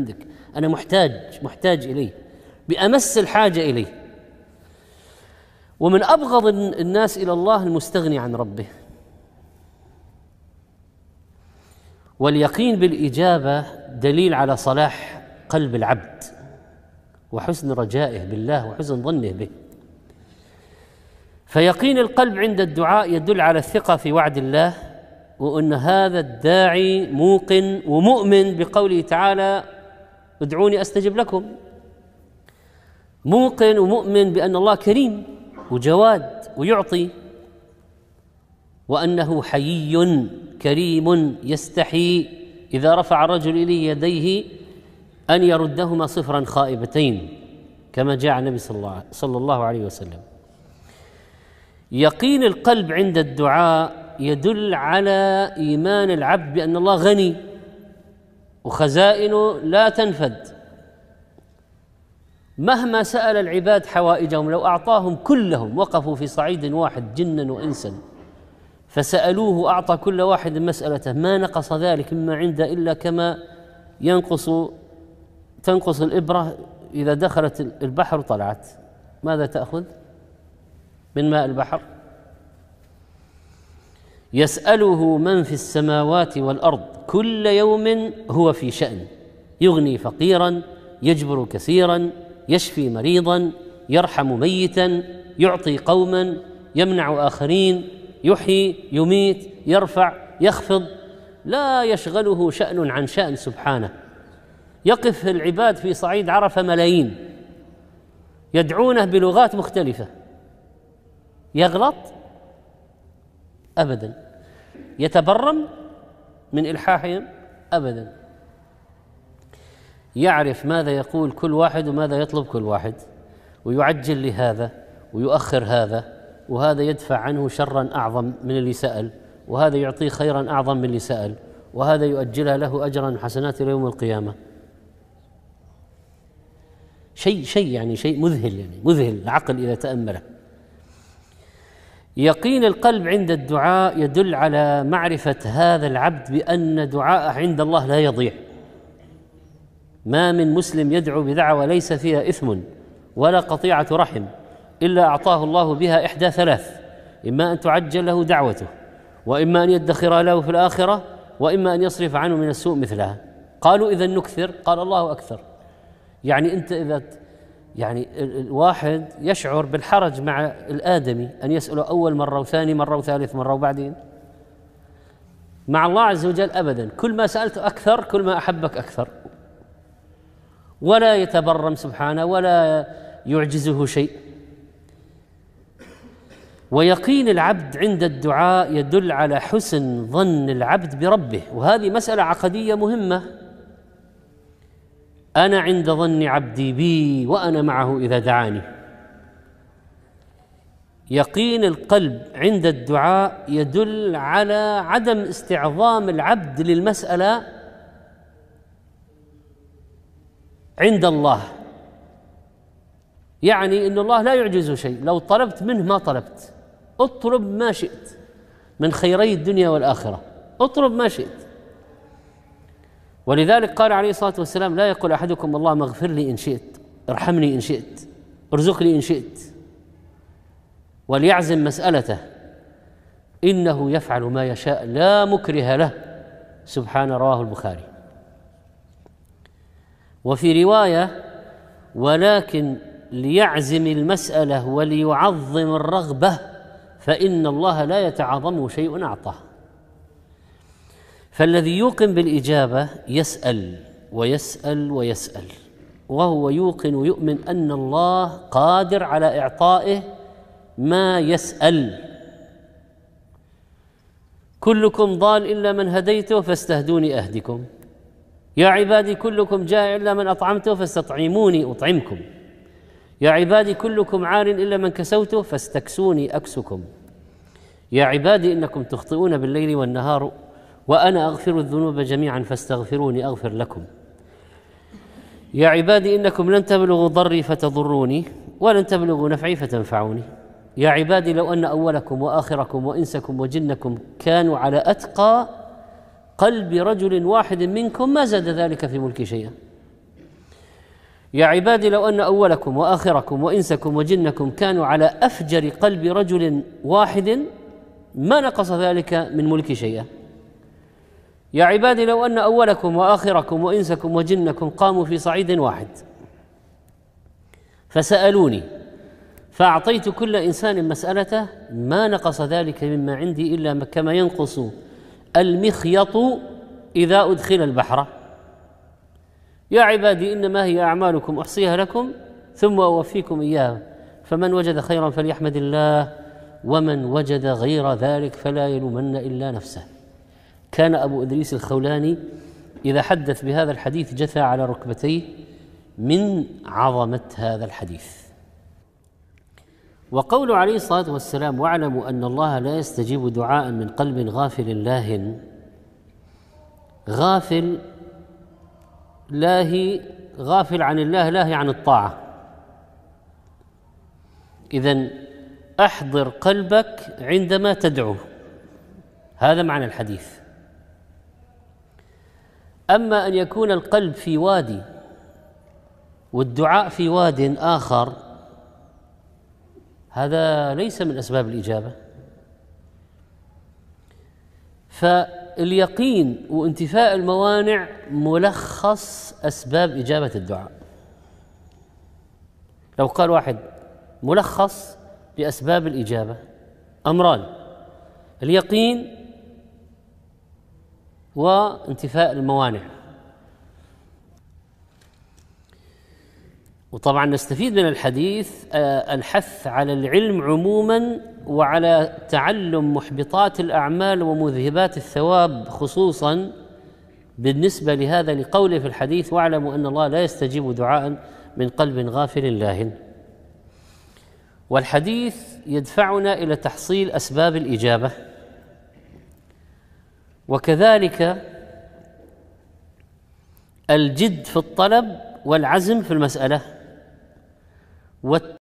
عندك أنا محتاج محتاج إليه بأمس الحاجة إليه ومن أبغض الناس إلى الله المستغني عن ربه واليقين بالإجابة دليل على صلاح قلب العبد وحسن رجائه بالله وحسن ظنه به فيقين القلب عند الدعاء يدل على الثقة في وعد الله وأن هذا الداعي موقن ومؤمن بقوله تعالى ادعوني استجب لكم موقن ومؤمن بان الله كريم وجواد ويعطي وانه حيي كريم يستحي اذا رفع الرجل اليه يديه ان يردهما صفرا خائبتين كما جاء النبي صلى الله عليه وسلم يقين القلب عند الدعاء يدل على ايمان العبد بان الله غني وخزائنه لا تنفد مهما سأل العباد حوائجهم لو أعطاهم كلهم وقفوا في صعيد واحد جنا وإنسا فسألوه أعطى كل واحد مسألته ما نقص ذلك مما عنده إلا كما ينقص تنقص الإبرة إذا دخلت البحر طلعت ماذا تأخذ من ماء البحر يساله من في السماوات والارض كل يوم هو في شان يغني فقيرا يجبر كثيرا يشفي مريضا يرحم ميتا يعطي قوما يمنع اخرين يحيي يميت يرفع يخفض لا يشغله شان عن شان سبحانه يقف العباد في صعيد عرفه ملايين يدعونه بلغات مختلفه يغلط أبدا يتبرم من إلحاحهم أبدا يعرف ماذا يقول كل واحد وماذا يطلب كل واحد ويعجل لهذا ويؤخر هذا وهذا يدفع عنه شرا أعظم من اللي سأل وهذا يعطيه خيرا أعظم من اللي سأل وهذا يؤجلها له أجرا حسنات إلى يوم القيامة شيء شيء يعني شيء مذهل يعني مذهل العقل إذا تأمله يقين القلب عند الدعاء يدل على معرفه هذا العبد بان دعاءه عند الله لا يضيع ما من مسلم يدعو بدعوة ليس فيها اثم ولا قطيعه رحم الا اعطاه الله بها احدى ثلاث اما ان تعجل له دعوته واما ان يدخر له في الاخره واما ان يصرف عنه من السوء مثلها قالوا اذا نكثر قال الله اكثر يعني انت اذا يعني الواحد يشعر بالحرج مع الآدمي أن يسأله أول مرة وثاني مرة وثالث مرة وبعدين مع الله عز وجل أبدا كل ما سألته أكثر كل ما أحبك أكثر ولا يتبرم سبحانه ولا يعجزه شيء ويقين العبد عند الدعاء يدل على حسن ظن العبد بربه وهذه مسألة عقدية مهمة انا عند ظن عبدي بي وانا معه اذا دعاني يقين القلب عند الدعاء يدل على عدم استعظام العبد للمساله عند الله يعني ان الله لا يعجزه شيء لو طلبت منه ما طلبت اطلب ما شئت من خيري الدنيا والاخره اطلب ما شئت ولذلك قال عليه الصلاه والسلام لا يقول احدكم اللهم اغفر لي ان شئت ارحمني ان شئت ارزقني ان شئت وليعزم مسالته انه يفعل ما يشاء لا مكره له سبحان رواه البخاري وفي روايه ولكن ليعزم المساله وليعظم الرغبه فان الله لا يتعاظمه شيء اعطاه فالذي يوقن بالاجابه يسال ويسال ويسال وهو يوقن ويؤمن ان الله قادر على اعطائه ما يسال كلكم ضال الا من هديته فاستهدوني اهدكم يا عبادي كلكم جائع الا من اطعمته فاستطعموني اطعمكم يا عبادي كلكم عار الا من كسوته فاستكسوني اكسكم يا عبادي انكم تخطئون بالليل والنهار وانا اغفر الذنوب جميعا فاستغفروني اغفر لكم يا عبادي انكم لن تبلغوا ضري فتضروني ولن تبلغوا نفعي فتنفعوني يا عبادي لو ان اولكم واخركم وانسكم وجنكم كانوا على اتقى قلب رجل واحد منكم ما زاد ذلك في ملكي شيئا يا عبادي لو ان اولكم واخركم وانسكم وجنكم كانوا على افجر قلب رجل واحد ما نقص ذلك من ملكي شيئا يا عبادي لو أن أولكم وآخركم وإنسكم وجنكم قاموا في صعيد واحد فسألوني فأعطيت كل إنسان مسألته ما نقص ذلك مما عندي إلا كما ينقص المخيط إذا أدخل البحر يا عبادي إنما هي أعمالكم أحصيها لكم ثم أوفيكم إياها فمن وجد خيرا فليحمد الله ومن وجد غير ذلك فلا يلومن إلا نفسه كان أبو إدريس الخولاني إذا حدث بهذا الحديث جثى على ركبتيه من عظمة هذا الحديث وقول عليه الصلاة والسلام واعلموا أن الله لا يستجيب دعاء من قلب غافل الله غافل لاهي غافل عن الله لاهي عن الطاعة إذا أحضر قلبك عندما تدعو هذا معنى الحديث اما ان يكون القلب في وادي والدعاء في واد اخر هذا ليس من اسباب الاجابه فاليقين وانتفاء الموانع ملخص اسباب اجابه الدعاء لو قال واحد ملخص لاسباب الاجابه امران اليقين وانتفاء الموانع وطبعا نستفيد من الحديث آه، الحث على العلم عموما وعلى تعلم محبطات الاعمال ومذهبات الثواب خصوصا بالنسبه لهذا لقوله في الحديث واعلموا ان الله لا يستجيب دعاء من قلب غافل لاهن والحديث يدفعنا الى تحصيل اسباب الاجابه وكذلك الجد في الطلب والعزم في المسألة